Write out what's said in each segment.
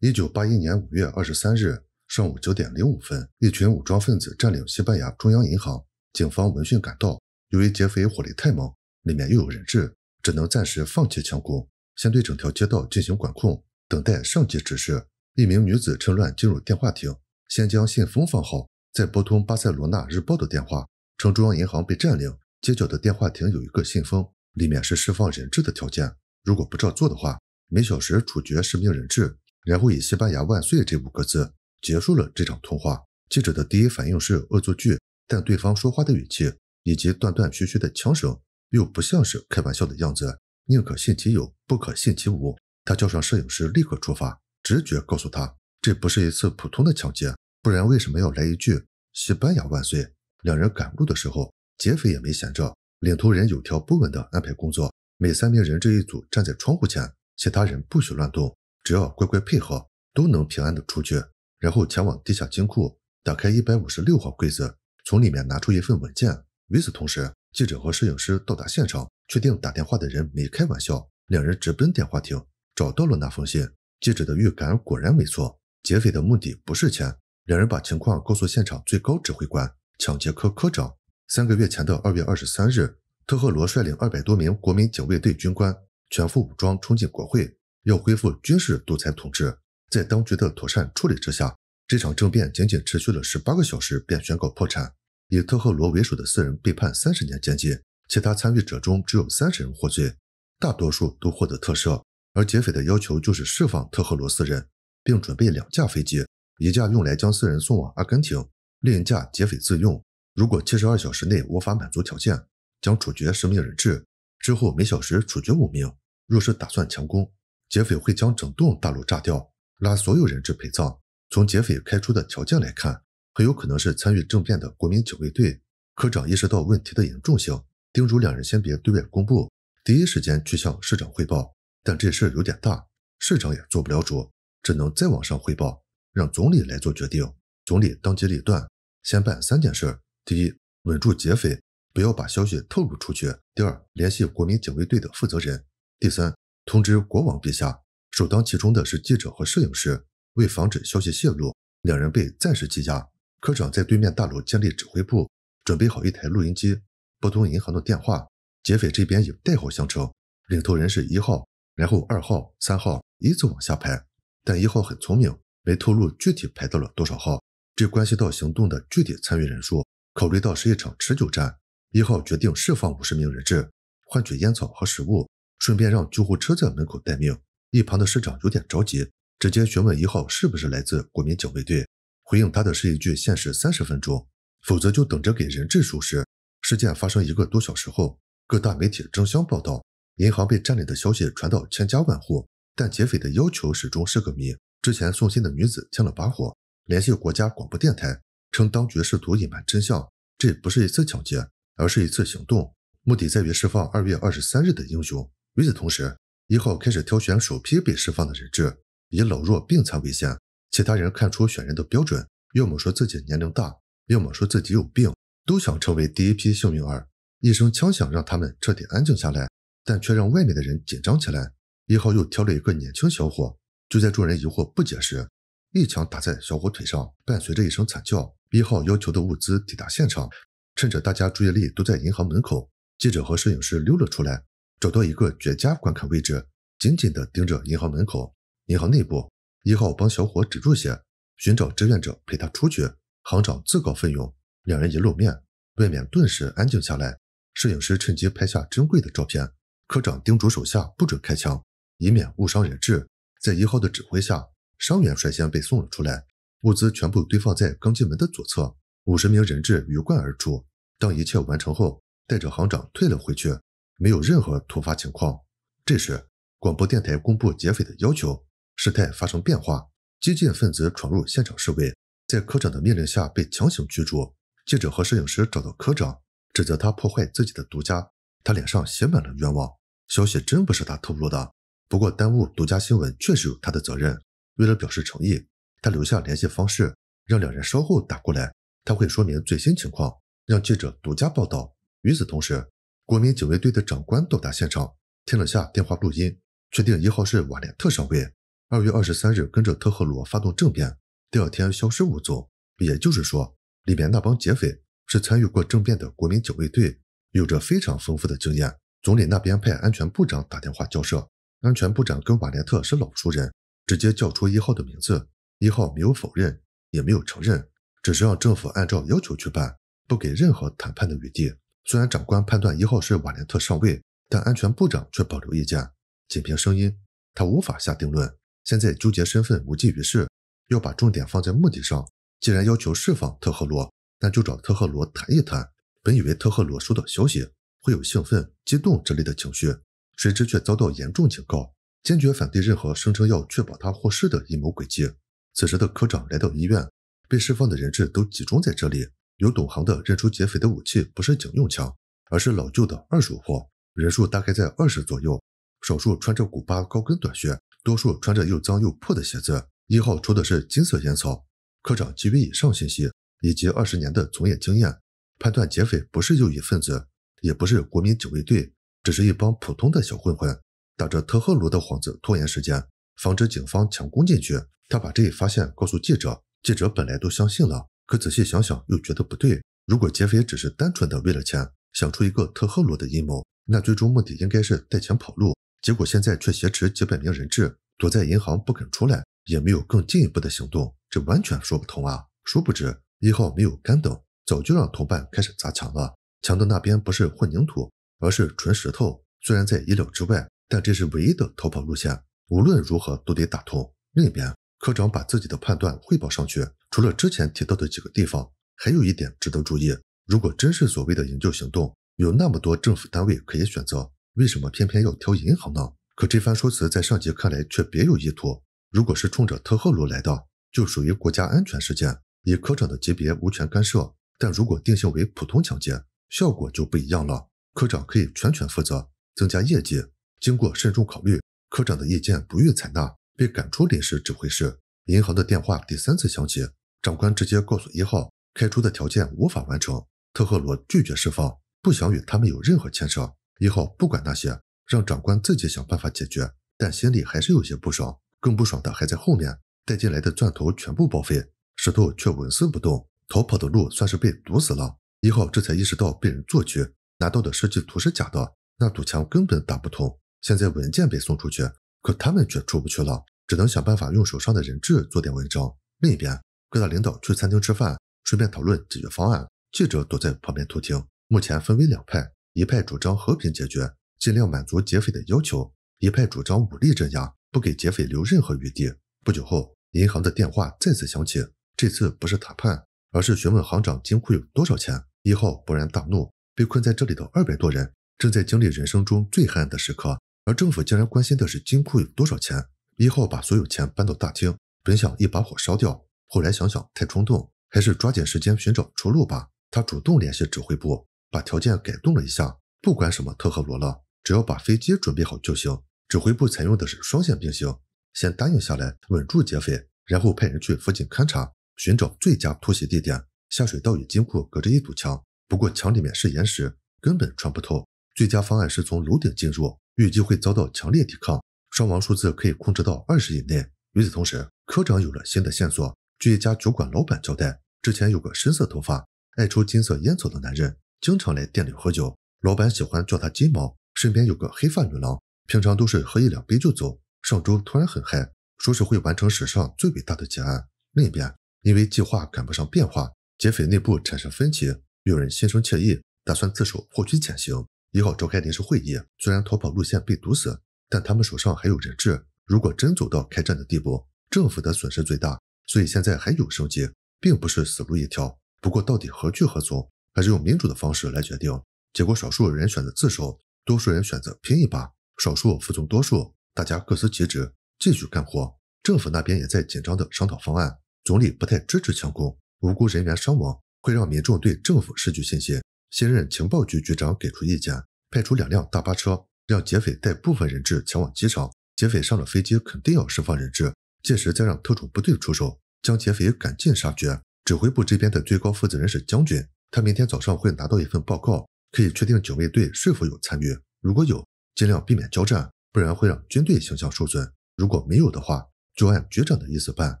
一九八一年五月二十三日上午九点零五分，一群武装分子占领西班牙中央银行。警方闻讯赶到，由于劫匪火力太猛，里面又有人质，只能暂时放弃强攻，先对整条街道进行管控，等待上级指示。一名女子趁乱进入电话亭，先将信封放好，再拨通《巴塞罗那日报》的电话，称中央银行被占领，街角的电话亭有一个信封，里面是释放人质的条件。如果不照做的话，每小时处决十名人质。然后以“西班牙万岁”这五个字结束了这场通话。记者的第一反应是恶作剧，但对方说话的语气以及断断续续的枪声又不像是开玩笑的样子。宁可信其有，不可信其无。他叫上摄影师，立刻出发。直觉告诉他，这不是一次普通的抢劫，不然为什么要来一句“西班牙万岁”？两人赶路的时候，劫匪也没闲着。领头人有条不紊地安排工作：每三名人这一组站在窗户前，其他人不许乱动。只要乖乖配合，都能平安的出去，然后前往地下金库，打开一百五十六号柜子，从里面拿出一份文件。与此同时，记者和摄影师到达现场，确定打电话的人没开玩笑。两人直奔电话亭，找到了那封信。记者的预感果然没错，劫匪的目的不是钱。两人把情况告诉现场最高指挥官——抢劫科科长。三个月前的二月二十三日，特赫罗率领二百多名国民警卫队军官，全副武装冲进国会。要恢复军事独裁统治，在当局的妥善处理之下，这场政变仅仅持续了十八个小时便宣告破产。以特赫罗为首的四人被判三十年监禁，其他参与者中只有三十人获罪，大多数都获得特赦。而劫匪的要求就是释放特赫罗四人，并准备两架飞机，一架用来将四人送往阿根廷，另一架劫匪自用。如果七十二小时内无法满足条件，将处决十名人质，之后每小时处决五名。若是打算强攻。劫匪会将整栋大楼炸掉，拉所有人质陪葬。从劫匪开出的条件来看，很有可能是参与政变的国民警卫队科长意识到问题的严重性，叮嘱两人先别对外公布，第一时间去向市长汇报。但这事儿有点大，市长也做不了主，只能再往上汇报，让总理来做决定。总理当机立断，先办三件事儿：第一，稳住劫匪，不要把消息透露出去；第二，联系国民警卫队的负责人；第三。通知国王陛下，首当其冲的是记者和摄影师。为防止消息泄露，两人被暂时羁押。科长在对面大楼建立指挥部，准备好一台录音机，拨通银行的电话。劫匪这边以代号相称，领头人是一号，然后二号、三号，依次往下排。但一号很聪明，没透露具体排到了多少号，这关系到行动的具体参与人数。考虑到是一场持久战，一号决定释放五十名人质，换取烟草和食物。顺便让救护车在门口待命。一旁的师长有点着急，直接询问一号是不是来自国民警卫队。回应他的是一句：“限时三十分钟，否则就等着给人质赎食。”事件发生一个多小时后，各大媒体争相报道，银行被占领的消息传到千家万户。但劫匪的要求始终是个谜。之前送信的女子添了把火，联系国家广播电台，称当局试图隐瞒真相。这不是一次抢劫，而是一次行动，目的在于释放二月二十三日的英雄。与此同时，一号开始挑选首批被释放的人质，以老弱病残为限。其他人看出选人的标准，要么说自己年龄大，要么说自己有病，都想成为第一批幸运儿。一声枪响让他们彻底安静下来，但却让外面的人紧张起来。一号又挑了一个年轻小伙，就在众人疑惑不解时，一枪打在小伙腿上，伴随着一声惨叫，一号要求的物资抵达现场。趁着大家注意力都在银行门口，记者和摄影师溜了出来。找到一个绝佳观看位置，紧紧地盯着银行门口。银行内部，一号帮小伙止住血，寻找志愿者陪他出去。行长自告奋勇，两人一露面，外面顿时安静下来。摄影师趁机拍下珍贵的照片。科长叮嘱手下不准开枪，以免误伤人质。在一号的指挥下，伤员率先被送了出来，物资全部堆放在刚进门的左侧。五十名人质鱼贯而出。当一切完成后，带着行长退了回去。没有任何突发情况。这时，广播电台公布劫匪的要求，事态发生变化。激进分子闯入现场，示威在科长的命令下被强行驱逐。记者和摄影师找到科长，指责他破坏自己的独家。他脸上写满了冤枉。消息真不是他透露的，不过耽误独家新闻确实有他的责任。为了表示诚意，他留下联系方式，让两人稍后打过来，他会说明最新情况，让记者独家报道。与此同时。国民警卫队的长官到达现场，听了下电话录音，确定一号是瓦连特上尉。二月二十三日跟着特赫罗发动政变，第二天消失无踪。也就是说，里面那帮劫匪是参与过政变的国民警卫队，有着非常丰富的经验。总理那边派安全部长打电话交涉，安全部长跟瓦连特是老熟人，直接叫出一号的名字。一号没有否认，也没有承认，只是让政府按照要求去办，不给任何谈判的余地。虽然长官判断一号是瓦连特上尉，但安全部长却保留意见。仅凭声音，他无法下定论。现在纠结身份无济于事，要把重点放在目的上。既然要求释放特赫罗，那就找特赫罗谈一谈。本以为特赫罗收到消息会有兴奋、激动之类的情绪，谁知却遭到严重警告，坚决反对任何声称要确保他获释的阴谋诡计。此时的科长来到医院，被释放的人质都集中在这里。有懂行的认出劫匪的武器不是警用枪，而是老旧的二手货。人数大概在二十左右，少数穿着古巴高跟短靴，多数穿着又脏又破的鞋子。一号抽的是金色烟草。科长基于以上信息以及二十年的从业经验，判断劫匪不是右翼分子，也不是国民警卫队，只是一帮普通的小混混，打着特赫罗的幌子拖延时间，防止警方强攻进去。他把这一发现告诉记者，记者本来都相信了。可仔细想想，又觉得不对。如果劫匪只是单纯的为了钱，想出一个特赫罗的阴谋，那最终目的应该是带钱跑路。结果现在却挟持几百名人质，躲在银行不肯出来，也没有更进一步的行动，这完全说不通啊！殊不知，一号没有干等，早就让同伴开始砸墙了。墙的那边不是混凝土，而是纯石头。虽然在意料之外，但这是唯一的逃跑路线，无论如何都得打通。另一边。科长把自己的判断汇报上去，除了之前提到的几个地方，还有一点值得注意。如果真是所谓的营救行动，有那么多政府单位可以选择，为什么偏偏要挑银行呢？可这番说辞在上级看来却别有意图。如果是冲着特赫鲁来的，就属于国家安全事件，以科长的级别无权干涉。但如果定性为普通抢劫，效果就不一样了。科长可以全权负责，增加业绩。经过慎重考虑，科长的意见不予采纳。被赶出临时指挥室，银行的电话第三次响起，长官直接告诉一号开出的条件无法完成，特赫罗拒绝释放，不想与他们有任何牵扯。一号不管那些，让长官自己想办法解决，但心里还是有些不爽，更不爽的还在后面，带进来的钻头全部报废，石头却纹丝不动，逃跑的路算是被堵死了。一号这才意识到被人做局，拿到的设计图是假的？那堵墙根本打不通，现在文件被送出去。可他们却出不去了，只能想办法用手上的人质做点文章。另一边，各大领导去餐厅吃饭，顺便讨论解决方案。记者躲在旁边偷听。目前分为两派：一派主张和平解决，尽量满足劫匪的要求；一派主张武力镇压，不给劫匪留任何余地。不久后，银行的电话再次响起，这次不是谈判，而是询问行长金库有多少钱。一号勃然大怒，被困在这里的二百多人正在经历人生中最黑暗的时刻。而政府竟然关心的是金库有多少钱。一号把所有钱搬到大厅，本想一把火烧掉，后来想想太冲动，还是抓紧时间寻找出路吧。他主动联系指挥部，把条件改动了一下，不管什么特和罗了，只要把飞机准备好就行。指挥部采用的是双线并行，先答应下来稳住劫匪，然后派人去附近勘察，寻找最佳突袭地点。下水道与金库隔着一堵墙，不过墙里面是岩石，根本穿不透。最佳方案是从楼顶进入。预计会遭到强烈抵抗，伤亡数字可以控制到二十以内。与此同时，科长有了新的线索。据一家酒馆老板交代，之前有个深色头发、爱抽金色烟草的男人，经常来店里喝酒。老板喜欢叫他“金毛”，身边有个黑发女郎，平常都是喝一两杯就走。上周突然很嗨，说是会完成史上最伟大的劫案。另一边，因为计划赶不上变化，劫匪内部产生分歧，有人心生怯意，打算自首获取减刑。一号召开临时会议，虽然逃跑路线被堵死，但他们手上还有人质。如果真走到开战的地步，政府的损失最大，所以现在还有生机，并不是死路一条。不过，到底何去何从，还是用民主的方式来决定。结果，少数人选择自首，多数人选择拼一把，少数服从多数，大家各司其职，继续干活。政府那边也在紧张地商讨方案。总理不太支持强攻，无辜人员伤亡会让民众对政府失去信心。新任情报局局长给出意见，派出两辆大巴车，让劫匪带部分人质前往机场。劫匪上了飞机，肯定要释放人质，届时再让特种部队出手，将劫匪赶尽杀绝。指挥部这边的最高负责人是将军，他明天早上会拿到一份报告，可以确定警卫队是否有参与。如果有，尽量避免交战，不然会让军队形象受损。如果没有的话，就按局长的意思办。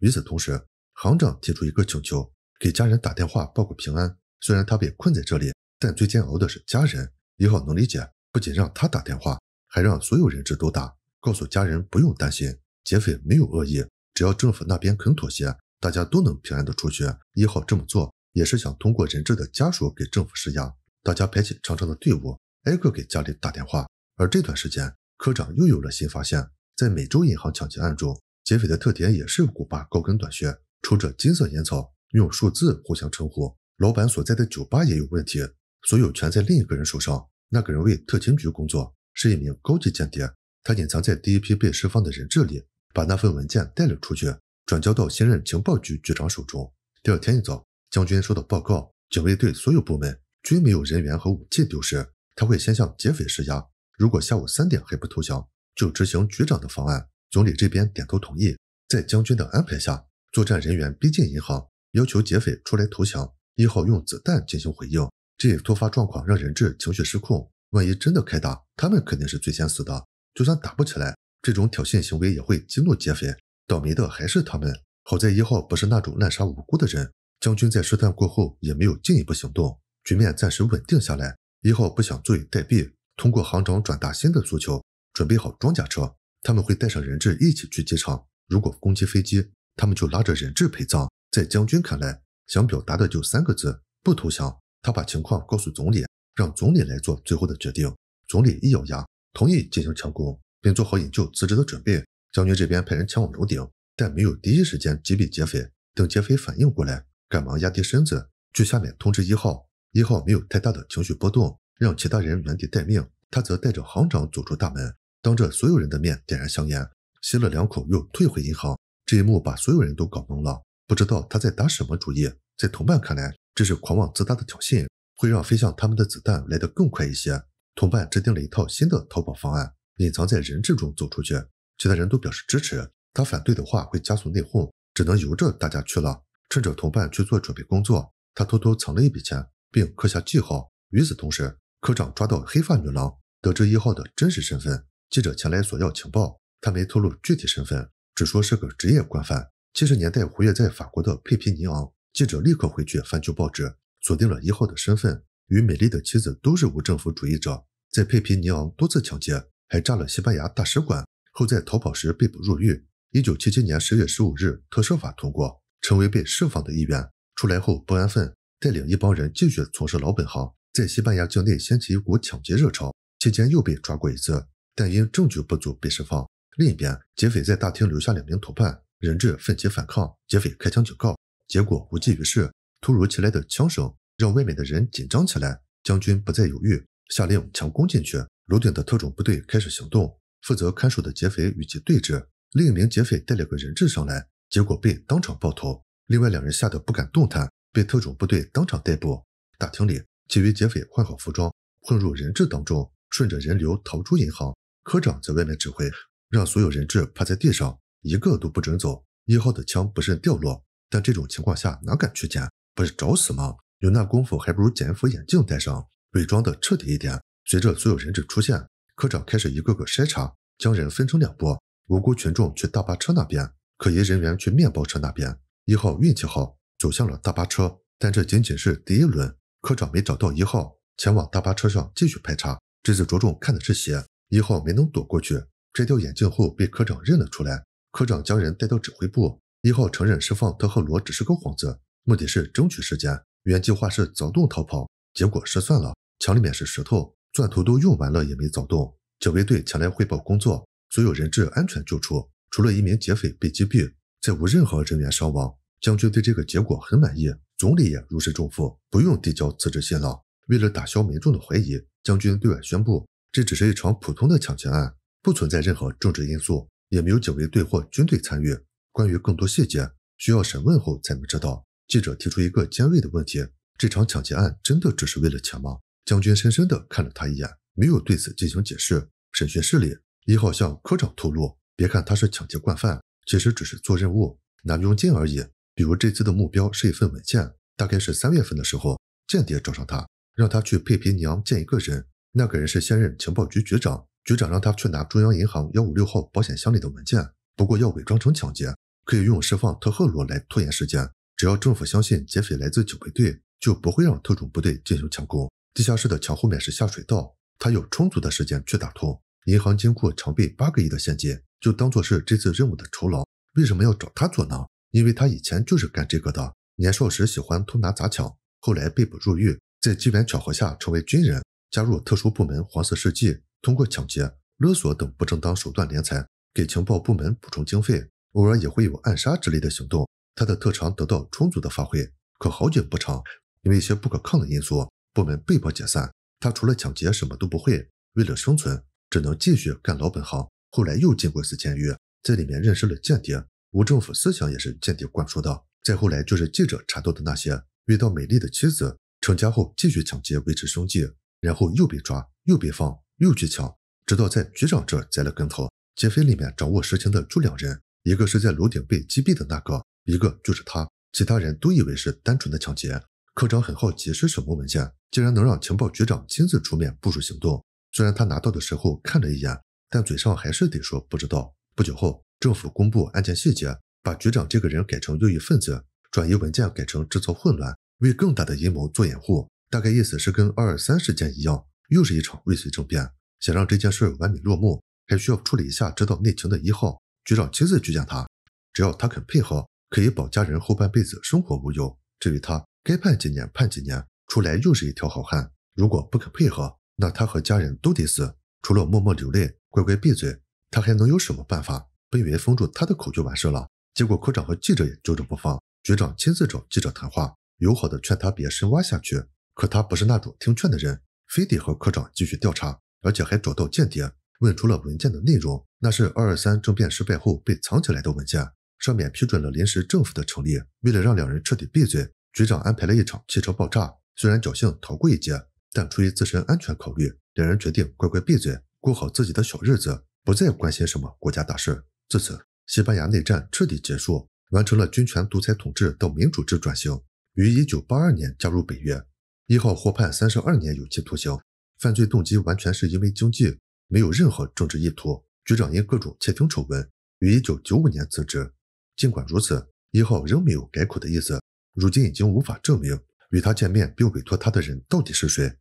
与此同时，行长提出一个请求，给家人打电话报个平安。虽然他被困在这里。但最煎熬的是家人，一号能理解，不仅让他打电话，还让所有人质都打，告诉家人不用担心，劫匪没有恶意，只要政府那边肯妥协，大家都能平安的出去。一号这么做也是想通过人质的家属给政府施压。大家排起长长的队伍，挨个给家里打电话。而这段时间，科长又有了新发现，在美洲银行抢劫案中，劫匪的特点也是古巴高跟短靴，抽着金色烟草，用数字互相称呼。老板所在的酒吧也有问题。所有权在另一个人手上，那个人为特勤局工作，是一名高级间谍。他隐藏在第一批被释放的人质里，把那份文件带了出去，转交到新任情报局局长手中。第二天一早，将军收到报告，警卫队所有部门均没有人员和武器丢失。他会先向劫匪施压，如果下午三点还不投降，就执行局长的方案。总理这边点头同意，在将军的安排下，作战人员逼近银行，要求劫匪出来投降。一号用子弹进行回应。这突发状况让人质情绪失控，万一真的开打，他们肯定是最先死的。就算打不起来，这种挑衅行为也会激怒劫匪，倒霉的还是他们。好在一号不是那种滥杀无辜的人。将军在试探过后也没有进一步行动，局面暂时稳定下来。一号不想坐以待毙，通过行长转达新的诉求，准备好装甲车，他们会带上人质一起去机场。如果攻击飞机，他们就拉着人质陪葬。在将军看来，想表达的就三个字：不投降。他把情况告诉总理，让总理来做最后的决定。总理一咬牙，同意进行强攻，并做好引咎辞职的准备。将军这边派人前往楼顶，但没有第一时间击毙劫匪。等劫匪反应过来，赶忙压低身子去下面通知一号。一号没有太大的情绪波动，让其他人原地待命，他则带着行长走出大门，当着所有人的面点燃香烟，吸了两口，又退回银行。这一幕把所有人都搞懵了，不知道他在打什么主意。在同伴看来。这是狂妄自大的挑衅，会让飞向他们的子弹来得更快一些。同伴制定了一套新的逃跑方案，隐藏在人质中走出去。其他人都表示支持，他反对的话会加速内讧，只能由着大家去了。趁着同伴去做准备工作，他偷偷藏了一笔钱，并刻下记号。与此同时，科长抓到黑发女郎，得知一号的真实身份。记者前来索要情报，他没透露具体身份，只说是个职业惯犯。七十年代活跃在法国的佩皮尼昂。记者立刻回去翻旧报纸，锁定了一号的身份。与美丽的妻子都是无政府主义者，在佩皮尼昂多次抢劫，还炸了西班牙大使馆后，在逃跑时被捕入狱。1977年10月15日，特赦法通过，成为被释放的一员。出来后不安分，带领一帮人继续从事老本行，在西班牙境内掀起一股抢劫热潮。期间又被抓过一次，但因证据不足被释放。另一边，劫匪在大厅留下两名同伴，人质，奋起反抗，劫匪开枪警告。结果无济于事。突如其来的枪声让外面的人紧张起来。将军不再犹豫，下令强攻进去。楼顶的特种部队开始行动。负责看守的劫匪与其对峙。另一名劫匪带了个人质上来，结果被当场爆头。另外两人吓得不敢动弹，被特种部队当场逮捕。大厅里，其余劫匪换好服装，混入人质当中，顺着人流逃出银行。科长在外面指挥，让所有人质趴在地上，一个都不准走。一号的枪不慎掉落。但这种情况下哪敢去捡？不是找死吗？有那功夫还不如捡一副眼镜戴上，伪装的彻底一点。随着所有人质出现，科长开始一个个筛查，将人分成两拨：无辜群众去大巴车那边，可疑人员去面包车那边。一号运气好，走向了大巴车，但这仅仅是第一轮。科长没找到一号，前往大巴车上继续排查。这次着重看的是鞋，一号没能躲过去，摘掉眼镜后被科长认了出来。科长将人带到指挥部。一号承认，释放他和罗只是个幌子，目的是争取时间。原计划是凿洞逃跑，结果失算了。墙里面是石头，钻头都用完了也没凿洞。警卫队前来汇报工作，所有人质安全救出，除了一名劫匪被击毙，再无任何人员伤亡。将军对这个结果很满意，总理也如释重负，不用递交辞职信了。为了打消民众的怀疑，将军对外宣布，这只是一场普通的抢劫案，不存在任何政治因素，也没有警卫队或军队参与。关于更多细节，需要审问后才能知道。记者提出一个尖锐的问题：这场抢劫案真的只是为了钱吗？将军深深地看了他一眼，没有对此进行解释。审讯室里，一号向科长透露：别看他是抢劫惯犯，其实只是做任务拿佣金而已。比如这次的目标是一份文件，大概是三月份的时候，间谍找上他，让他去配皮娘见一个人，那个人是现任情报局局长。局长让他去拿中央银行幺五六号保险箱里的文件，不过要伪装成抢劫。可以用释放特赫罗来拖延时间，只要政府相信劫匪来自警备队，就不会让特种部队进行强攻。地下室的墙后面是下水道，他有充足的时间去打通。银行金库常备八个亿的现金，就当做是这次任务的酬劳。为什么要找他做呢？因为他以前就是干这个的。年少时喜欢偷拿砸抢，后来被捕入狱，在机缘巧合下成为军人，加入特殊部门黄色世纪，通过抢劫、勒索等不正当手段敛财，给情报部门补充经费。偶尔也会有暗杀之类的行动，他的特长得到充足的发挥。可好景不长，因为一些不可抗的因素，部门被迫解散。他除了抢劫什么都不会，为了生存，只能继续干老本行。后来又进过一次监狱，在里面认识了间谍，无政府思想也是间谍灌输的。再后来就是记者查到的那些，遇到美丽的妻子，成家后继续抢劫维持生计，然后又被抓又被放又去抢，直到在局长这栽了跟头。劫匪里面掌握实情的就两人。一个是在楼顶被击毙的那个，一个就是他，其他人都以为是单纯的抢劫。科长很好奇是什么文件，竟然能让情报局长亲自出面部署行动。虽然他拿到的时候看了一眼，但嘴上还是得说不知道。不久后，政府公布案件细节，把局长这个人改成右翼分子，转移文件改成制造混乱，为更大的阴谋做掩护。大概意思是跟二二三事件一样，又是一场未遂政变。想让这件事完美落幕，还需要处理一下知道内情的一号。局长亲自举荐他，只要他肯配合，可以保家人后半辈子生活无忧。至于他该判几年判几年，出来又是一条好汉。如果不肯配合，那他和家人都得死。除了默默流泪、乖乖闭嘴，他还能有什么办法？本以为封住他的口就完事了，结果科长和记者也揪着不放。局长亲自找记者谈话，友好的劝他别深挖下去。可他不是那种听劝的人，非得和科长继续调查，而且还找到间谍。问出了文件的内容，那是二二三政变失败后被藏起来的文件，上面批准了临时政府的成立。为了让两人彻底闭嘴，局长安排了一场汽车爆炸。虽然侥幸逃过一劫，但出于自身安全考虑，两人决定乖乖闭嘴，过好自己的小日子，不再关心什么国家大事。自此，西班牙内战彻底结束，完成了军权独裁统治到民主制转型。于一九八二年加入北约。一号获判三十二年有期徒刑，犯罪动机完全是因为经济。没有任何政治意图。局长因各种窃听丑闻于一九九五年辞职。尽管如此，一号仍没有改口的意思。如今已经无法证明与他见面并委托他的人到底是谁。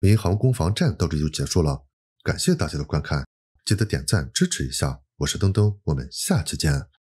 民航攻防战到这里就结束了，感谢大家的观看，记得点赞支持一下。我是噔噔，我们下期见。